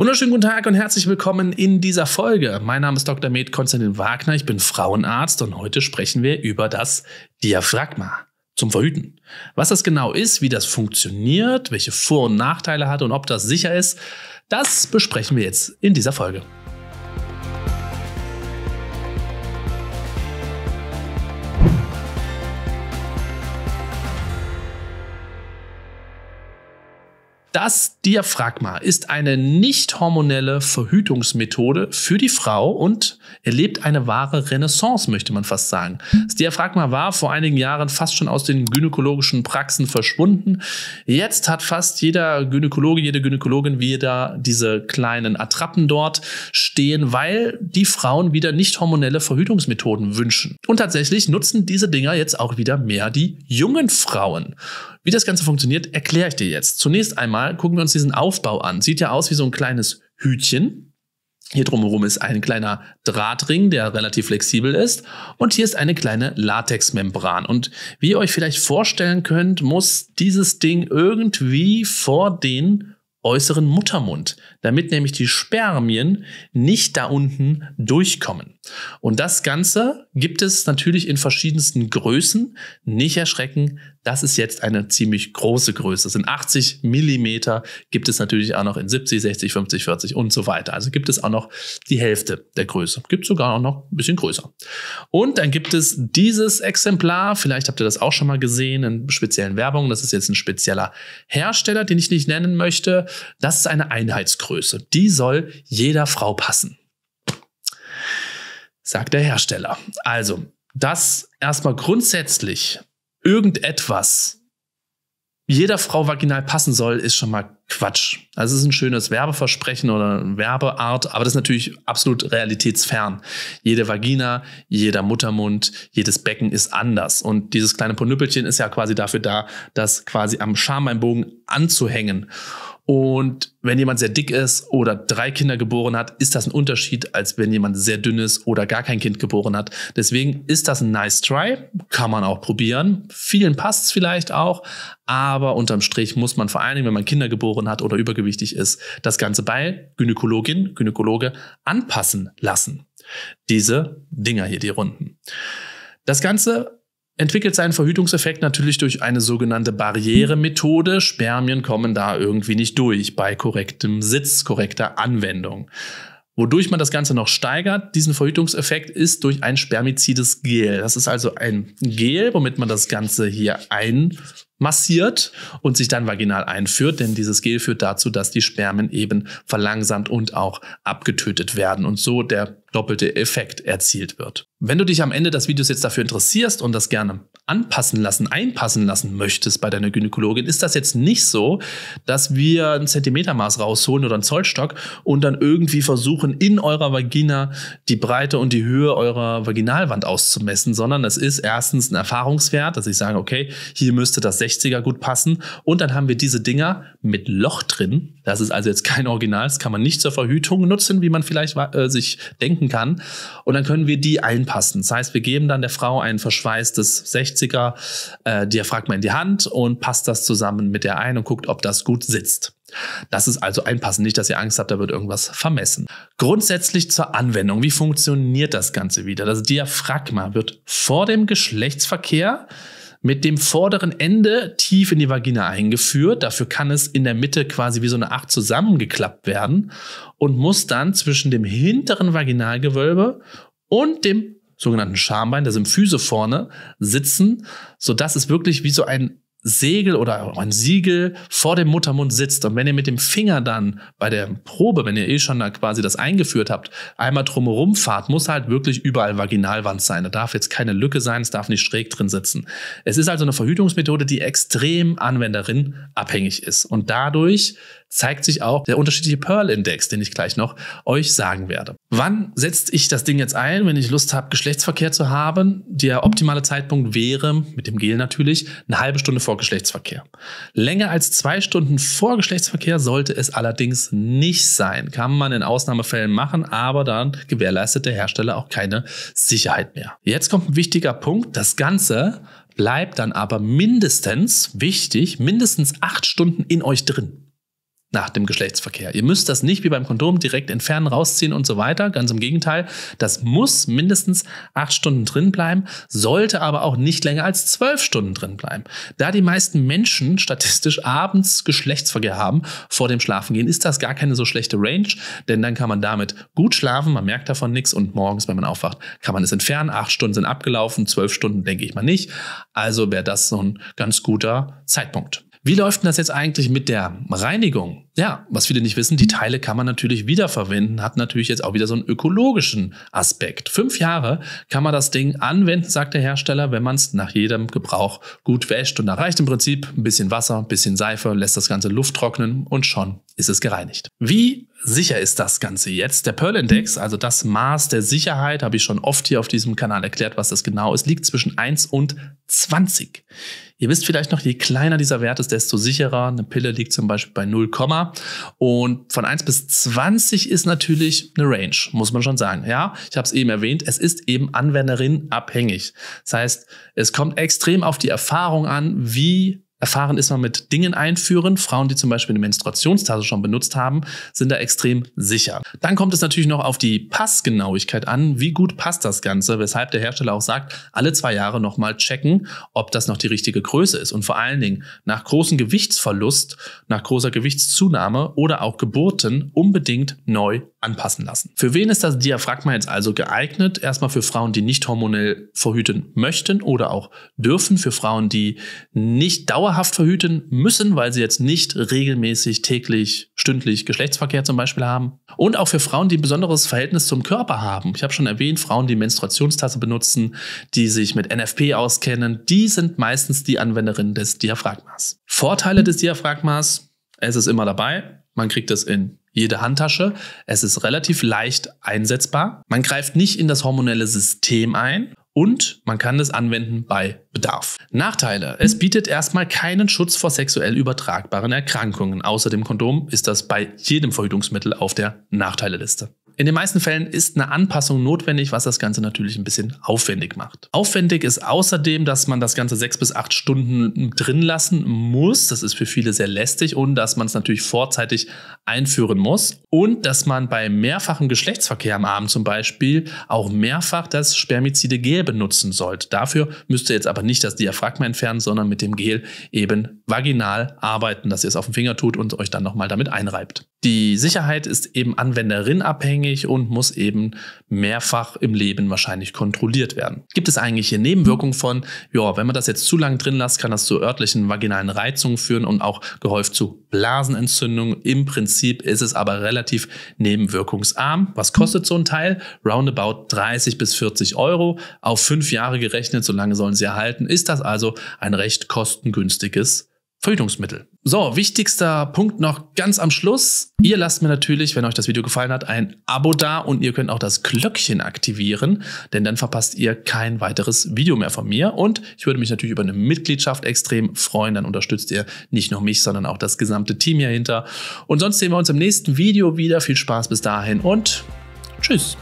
Wunderschönen guten Tag und herzlich willkommen in dieser Folge. Mein Name ist Dr. Med Konstantin Wagner, ich bin Frauenarzt und heute sprechen wir über das Diaphragma zum Verhüten. Was das genau ist, wie das funktioniert, welche Vor- und Nachteile hat und ob das sicher ist, das besprechen wir jetzt in dieser Folge. Das Diaphragma ist eine nicht hormonelle Verhütungsmethode für die Frau und erlebt eine wahre Renaissance, möchte man fast sagen. Das Diaphragma war vor einigen Jahren fast schon aus den gynäkologischen Praxen verschwunden. Jetzt hat fast jeder Gynäkologe, jede Gynäkologin wieder diese kleinen Attrappen dort stehen, weil die Frauen wieder nicht hormonelle Verhütungsmethoden wünschen. Und tatsächlich nutzen diese Dinger jetzt auch wieder mehr die jungen Frauen. Wie das Ganze funktioniert, erkläre ich dir jetzt. Zunächst einmal gucken wir uns diesen Aufbau an. Sieht ja aus wie so ein kleines Hütchen. Hier drumherum ist ein kleiner Drahtring, der relativ flexibel ist. Und hier ist eine kleine Latexmembran. Und wie ihr euch vielleicht vorstellen könnt, muss dieses Ding irgendwie vor den äußeren Muttermund, damit nämlich die Spermien nicht da unten durchkommen. Und das Ganze gibt es natürlich in verschiedensten Größen. Nicht erschrecken, das ist jetzt eine ziemlich große Größe. Das sind 80 Millimeter, gibt es natürlich auch noch in 70, 60, 50, 40 und so weiter. Also gibt es auch noch die Hälfte der Größe. Gibt sogar auch noch ein bisschen größer. Und dann gibt es dieses Exemplar, vielleicht habt ihr das auch schon mal gesehen in speziellen Werbungen. Das ist jetzt ein spezieller Hersteller, den ich nicht nennen möchte das ist eine Einheitsgröße. Die soll jeder Frau passen, sagt der Hersteller. Also, dass erstmal grundsätzlich irgendetwas jeder Frau vaginal passen soll, ist schon mal Quatsch. Also es ist ein schönes Werbeversprechen oder eine Werbeart, aber das ist natürlich absolut realitätsfern. Jede Vagina, jeder Muttermund, jedes Becken ist anders. Und dieses kleine Ponüppelchen ist ja quasi dafür da, das quasi am Schambeinbogen anzuhängen. Und wenn jemand sehr dick ist oder drei Kinder geboren hat, ist das ein Unterschied, als wenn jemand sehr dünn ist oder gar kein Kind geboren hat. Deswegen ist das ein nice try, kann man auch probieren. Vielen passt es vielleicht auch, aber unterm Strich muss man vor allen Dingen, wenn man Kinder geboren Störungen hat oder übergewichtig ist, das Ganze bei Gynäkologin, Gynäkologe anpassen lassen. Diese Dinger hier, die Runden. Das Ganze entwickelt seinen Verhütungseffekt natürlich durch eine sogenannte Barrieremethode. Spermien kommen da irgendwie nicht durch bei korrektem Sitz, korrekter Anwendung. Wodurch man das Ganze noch steigert, diesen Verhütungseffekt, ist durch ein spermizides Gel. Das ist also ein Gel, womit man das Ganze hier einmassiert und sich dann vaginal einführt, denn dieses Gel führt dazu, dass die Spermien eben verlangsamt und auch abgetötet werden und so der doppelte Effekt erzielt wird. Wenn du dich am Ende des Videos jetzt dafür interessierst und das gerne anpassen lassen, einpassen lassen möchtest bei deiner Gynäkologin, ist das jetzt nicht so, dass wir ein Zentimetermaß rausholen oder einen Zollstock und dann irgendwie versuchen, in eurer Vagina die Breite und die Höhe eurer Vaginalwand auszumessen, sondern es ist erstens ein Erfahrungswert, dass ich sage, okay, hier müsste das 60er gut passen und dann haben wir diese Dinger mit Loch drin. Das ist also jetzt kein Original, das kann man nicht zur Verhütung nutzen, wie man vielleicht äh, sich denken kann. Und dann können wir die einpassen. Das heißt, wir geben dann der Frau ein verschweißtes 60 360er äh, Diaphragma in die Hand und passt das zusammen mit der ein und guckt, ob das gut sitzt. Das ist also einpassen, nicht, dass ihr Angst habt, da wird irgendwas vermessen. Grundsätzlich zur Anwendung. Wie funktioniert das Ganze wieder? Das Diaphragma wird vor dem Geschlechtsverkehr mit dem vorderen Ende tief in die Vagina eingeführt. Dafür kann es in der Mitte quasi wie so eine Acht zusammengeklappt werden und muss dann zwischen dem hinteren Vaginalgewölbe und dem sogenannten Schambein, das sind Füße vorne, sitzen, sodass es wirklich wie so ein Segel oder ein Siegel vor dem Muttermund sitzt und wenn ihr mit dem Finger dann bei der Probe, wenn ihr eh schon da quasi das eingeführt habt, einmal drumherum fahrt, muss halt wirklich überall Vaginalwand sein. Da darf jetzt keine Lücke sein, es darf nicht schräg drin sitzen. Es ist also eine Verhütungsmethode, die extrem anwenderin abhängig ist und dadurch zeigt sich auch der unterschiedliche Pearl-Index, den ich gleich noch euch sagen werde. Wann setzt ich das Ding jetzt ein, wenn ich Lust habe, Geschlechtsverkehr zu haben? Der optimale Zeitpunkt wäre, mit dem Gel natürlich, eine halbe Stunde vor Geschlechtsverkehr. Länger als zwei Stunden vor Geschlechtsverkehr sollte es allerdings nicht sein. Kann man in Ausnahmefällen machen, aber dann gewährleistet der Hersteller auch keine Sicherheit mehr. Jetzt kommt ein wichtiger Punkt. Das Ganze bleibt dann aber mindestens, wichtig, mindestens acht Stunden in euch drin nach dem Geschlechtsverkehr. Ihr müsst das nicht wie beim Kondom direkt entfernen, rausziehen und so weiter. Ganz im Gegenteil, das muss mindestens acht Stunden drin bleiben, sollte aber auch nicht länger als zwölf Stunden drin bleiben. Da die meisten Menschen statistisch abends Geschlechtsverkehr haben vor dem Schlafengehen, ist das gar keine so schlechte Range, denn dann kann man damit gut schlafen, man merkt davon nichts und morgens, wenn man aufwacht, kann man es entfernen. Acht Stunden sind abgelaufen, zwölf Stunden denke ich mal nicht. Also wäre das so ein ganz guter Zeitpunkt. Wie läuft denn das jetzt eigentlich mit der Reinigung? ja, was viele nicht wissen, die Teile kann man natürlich wiederverwenden, hat natürlich jetzt auch wieder so einen ökologischen Aspekt. Fünf Jahre kann man das Ding anwenden, sagt der Hersteller, wenn man es nach jedem Gebrauch gut wäscht. Und da reicht im Prinzip ein bisschen Wasser, ein bisschen Seife, lässt das Ganze Luft trocknen und schon ist es gereinigt. Wie sicher ist das Ganze jetzt? Der Pearl Index, also das Maß der Sicherheit, habe ich schon oft hier auf diesem Kanal erklärt, was das genau ist, liegt zwischen 1 und 20. Ihr wisst vielleicht noch, je kleiner dieser Wert ist, desto sicherer. Eine Pille liegt zum Beispiel bei 0, und von 1 bis 20 ist natürlich eine Range, muss man schon sagen. Ja, ich habe es eben erwähnt, es ist eben Anwenderin abhängig. Das heißt, es kommt extrem auf die Erfahrung an, wie Erfahren ist man mit Dingen einführen. Frauen, die zum Beispiel eine Menstruationstasse schon benutzt haben, sind da extrem sicher. Dann kommt es natürlich noch auf die Passgenauigkeit an. Wie gut passt das Ganze? Weshalb der Hersteller auch sagt, alle zwei Jahre nochmal checken, ob das noch die richtige Größe ist. Und vor allen Dingen nach großem Gewichtsverlust, nach großer Gewichtszunahme oder auch Geburten unbedingt neu anpassen lassen. Für wen ist das Diaphragma jetzt also geeignet? Erstmal für Frauen, die nicht hormonell verhüten möchten oder auch dürfen. Für Frauen, die nicht dauerhaft dauerhaft verhüten müssen, weil sie jetzt nicht regelmäßig, täglich, stündlich Geschlechtsverkehr zum Beispiel haben. Und auch für Frauen, die ein besonderes Verhältnis zum Körper haben. Ich habe schon erwähnt, Frauen, die Menstruationstasse benutzen, die sich mit NFP auskennen, die sind meistens die Anwenderinnen des Diaphragmas. Vorteile des Diaphragmas, es ist immer dabei. Man kriegt es in jede Handtasche. Es ist relativ leicht einsetzbar. Man greift nicht in das hormonelle System ein und man kann es anwenden bei Bedarf. Nachteile. Es bietet erstmal keinen Schutz vor sexuell übertragbaren Erkrankungen. Außer dem Kondom ist das bei jedem Verhütungsmittel auf der Nachteileliste. In den meisten Fällen ist eine Anpassung notwendig, was das Ganze natürlich ein bisschen aufwendig macht. Aufwendig ist außerdem, dass man das Ganze sechs bis acht Stunden drin lassen muss. Das ist für viele sehr lästig und dass man es natürlich vorzeitig einführen muss. Und dass man bei mehrfachem Geschlechtsverkehr am Abend zum Beispiel auch mehrfach das Spermizide Gel benutzen sollte. Dafür müsst ihr jetzt aber nicht das Diaphragma entfernen, sondern mit dem Gel eben vaginal arbeiten, dass ihr es auf dem Finger tut und euch dann nochmal damit einreibt. Die Sicherheit ist eben anwenderin abhängig abhängig und muss eben mehrfach im Leben wahrscheinlich kontrolliert werden. Gibt es eigentlich hier Nebenwirkungen von, ja, wenn man das jetzt zu lange drin lässt, kann das zu örtlichen vaginalen Reizungen führen und auch gehäuft zu Blasenentzündungen. Im Prinzip ist es aber relativ nebenwirkungsarm. Was kostet so ein Teil? Roundabout 30 bis 40 Euro. Auf fünf Jahre gerechnet, solange sollen sie erhalten, ist das also ein recht kostengünstiges Verhütungsmittel. So, wichtigster Punkt noch ganz am Schluss. Ihr lasst mir natürlich, wenn euch das Video gefallen hat, ein Abo da und ihr könnt auch das Glöckchen aktivieren, denn dann verpasst ihr kein weiteres Video mehr von mir. Und ich würde mich natürlich über eine Mitgliedschaft extrem freuen. Dann unterstützt ihr nicht nur mich, sondern auch das gesamte Team hier hinter. Und sonst sehen wir uns im nächsten Video wieder. Viel Spaß bis dahin und tschüss.